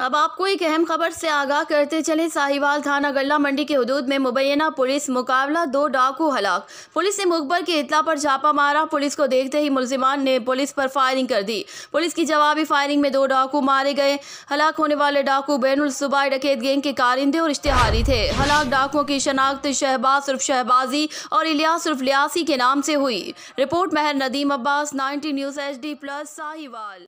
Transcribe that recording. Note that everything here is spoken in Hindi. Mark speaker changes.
Speaker 1: अब आपको एक अहम खबर से आगाह करते चले साहिवाल थाना गल्ला मंडी के हदूद में मुबैना पुलिस मुकाबला दो डाकू हलाक पुलिस ने मुखबर की इतला पर छापा मारा पुलिस को देखते ही मुलजिमान ने पुलिस पर फायरिंग कर दी पुलिस की जवाबी फायरिंग में दो डाकू मारे गए हलाक होने वाले डाकू बैनुल सुबह डकैत गेंग के कारिंदे और इश्तेहारी थे हलाक डाकुओं की शनाख्त शहबाज सिर्फ शहबाजी और इलियास सिर्फ लियासी के नाम से हुई report Mehar Nadeem Abbas ninety news H plus Sahiwal